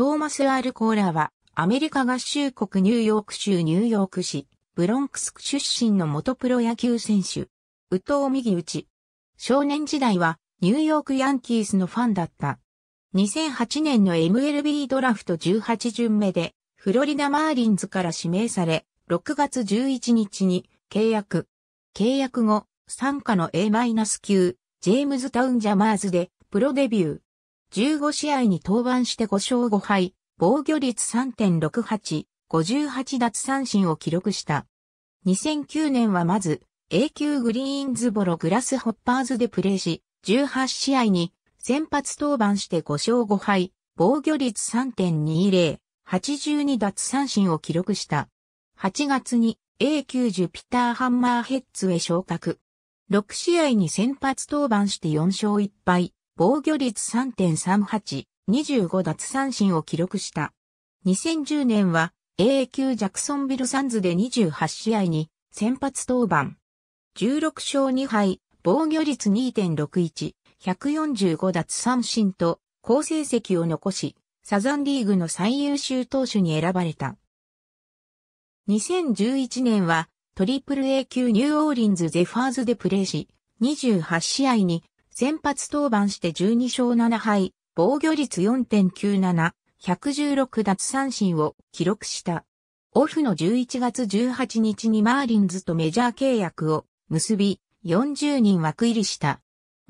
トーマス・アール・コーラは、アメリカ合衆国ニューヨーク州ニューヨーク市、ブロンクス出身の元プロ野球選手。右投右打ち。少年時代は、ニューヨークヤンキースのファンだった。2008年の MLB ドラフト18巡目で、フロリダ・マーリンズから指名され、6月11日に契約。契約後、参加の A- 級、ジェームズ・タウン・ジャマーズで、プロデビュー。15試合に登板して5勝5敗、防御率3.68、58奪三振を記録した。2009年はまず、A 級グリーンズボログラスホッパーズでプレーし、18試合に先発登板して5勝5敗、防御率3.20、82奪三振を記録した。8月に A 級ジュピターハンマーヘッズへ昇格。6試合に先発登板して4勝1敗、防御率3.38、25奪三振を記録した。2010年は AA 級ジャクソンビルサンズで28試合に先発登板。16勝2敗、防御率2.61、145奪三振と好成績を残し、サザンリーグの最優秀投手に選ばれた。2011年はトリプル A 級ニューオーリンズゼファーズでプレーし、28試合に先発登板して12勝7敗、防御率4.97、116奪三振を記録した。オフの11月18日にマーリンズとメジャー契約を結び、40人枠入りした。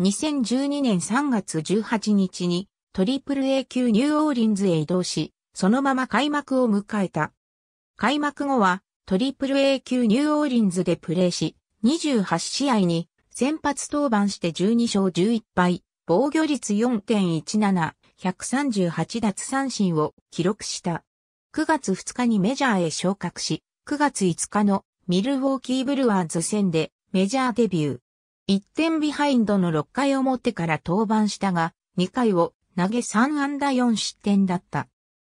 2012年3月18日にトリプル A 級ニューオーリンズへ移動し、そのまま開幕を迎えた。開幕後はトリプル A 級ニューオーリンズでプレーし、28試合に先発登板して12勝11敗、防御率4.17、138奪三振を記録した。9月2日にメジャーへ昇格し、9月5日のミルウォーキーブルワーズ戦でメジャーデビュー。1点ビハインドの6回表から登板したが、2回を投げ3安打4失点だった。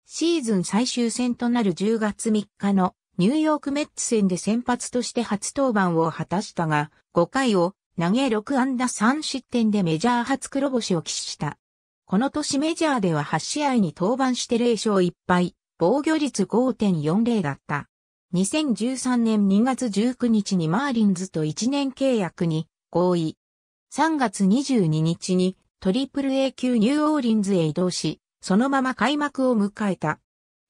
シーズン最終戦となる10月3日のニューヨークメッツ戦で先発として初登板を果たしたが、5回を投げ6安打3失点でメジャー初黒星を喫した。この年メジャーでは8試合に登板して0勝1敗、防御率5.40だった。2013年2月19日にマーリンズと1年契約に合意。3月22日にトリプル A 級ニューオーリンズへ移動し、そのまま開幕を迎えた。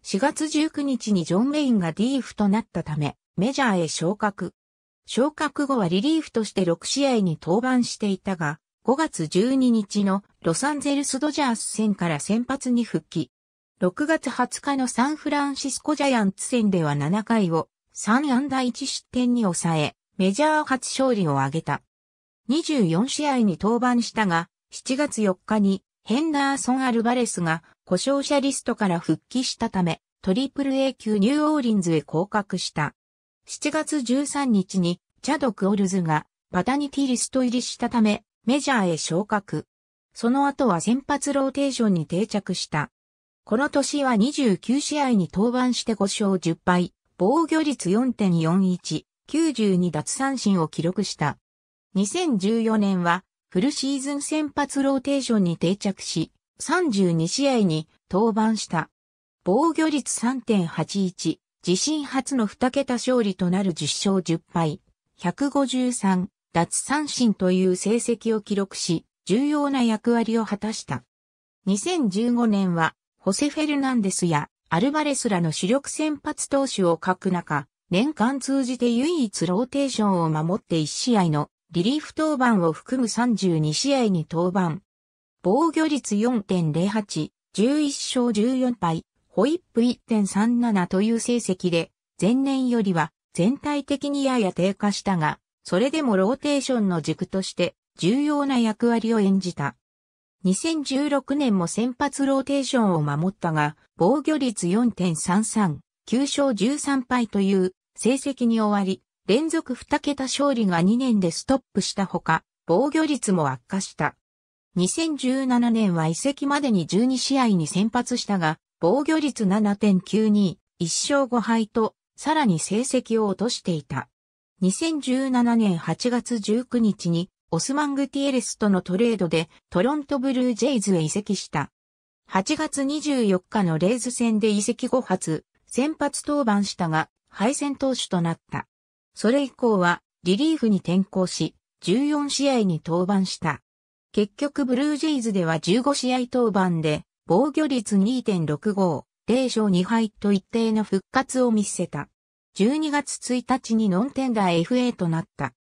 4月19日にジョン・ウェインが DF となったため、メジャーへ昇格。昇格後はリリーフとして6試合に登板していたが、5月12日のロサンゼルスドジャース戦から先発に復帰。6月20日のサンフランシスコジャイアンツ戦では7回を3安打1失点に抑え、メジャー初勝利を挙げた。24試合に登板したが、7月4日にヘンダーソン・アルバレスが故障者リストから復帰したため、トリプル A 級ニューオーリンズへ降格した。7月13日にチャド・クオルズがパタニティリスト入りしたためメジャーへ昇格。その後は先発ローテーションに定着した。この年は29試合に登板して5勝10敗、防御率4.41、92奪三振を記録した。2014年はフルシーズン先発ローテーションに定着し、32試合に登板した。防御率3.81、自身初の2桁勝利となる10勝10敗、153奪三振という成績を記録し、重要な役割を果たした。2015年は、ホセ・フェルナンデスやアルバレスらの主力先発投手を欠く中、年間通じて唯一ローテーションを守って1試合のリリーフ登板を含む32試合に登板。防御率4.08、11勝14敗、ホイップ1.37という成績で、前年よりは全体的にやや低下したが、それでもローテーションの軸として重要な役割を演じた。2016年も先発ローテーションを守ったが、防御率4.33、9勝13敗という成績に終わり、連続2桁勝利が2年でストップしたほか、防御率も悪化した。2017年は移籍までに12試合に先発したが、防御率7.92、1勝5敗と、さらに成績を落としていた。2017年8月19日に、オスマン・グティエレスとのトレードでトロントブルージェイズへ移籍した。8月24日のレイズ戦で移籍後発、先発登板したが、敗戦投手となった。それ以降は、リリーフに転向し、14試合に登板した。結局ブルージェイズでは15試合登板で、防御率2.65、0勝2敗と一定の復活を見せた。12月1日にノンテンダー FA となった。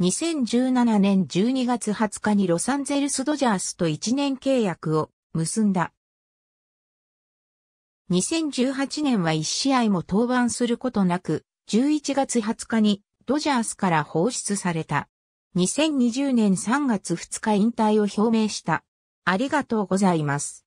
2017年12月20日にロサンゼルスドジャースと1年契約を結んだ。2018年は1試合も登板することなく、11月20日にドジャースから放出された。2020年3月2日引退を表明した。ありがとうございます。